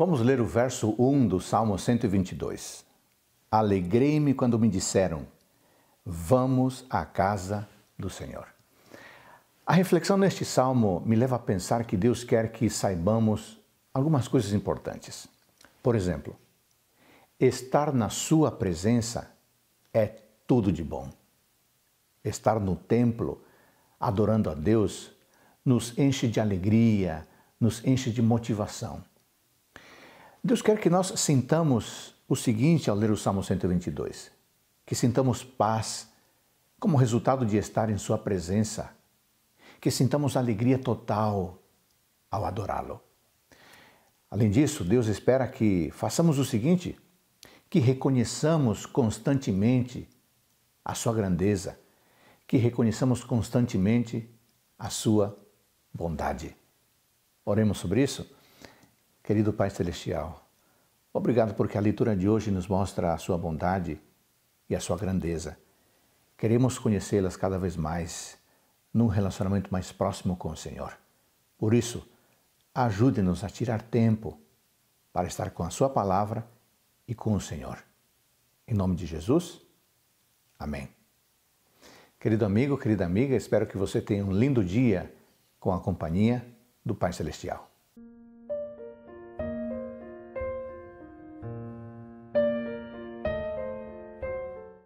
Vamos ler o verso 1 do Salmo 122. Alegrei-me quando me disseram: Vamos à casa do Senhor. A reflexão neste salmo me leva a pensar que Deus quer que saibamos algumas coisas importantes. Por exemplo, estar na Sua presença é tudo de bom. Estar no templo, adorando a Deus, nos enche de alegria, nos enche de motivação. Deus quer que nós sintamos o seguinte ao ler o Salmo 122: que sintamos paz como resultado de estar em Sua presença, que sintamos alegria total ao adorá-lo. Além disso, Deus espera que façamos o seguinte: que reconheçamos constantemente a Sua grandeza, que reconheçamos constantemente a Sua bondade. Oremos sobre isso? Querido Pai Celestial, obrigado porque a leitura de hoje nos mostra a sua bondade e a sua grandeza. Queremos conhecê-las cada vez mais num relacionamento mais próximo com o Senhor. Por isso, ajude-nos a tirar tempo para estar com a Sua palavra e com o Senhor. Em nome de Jesus, amém. Querido amigo, querida amiga, espero que você tenha um lindo dia com a companhia do Pai Celestial.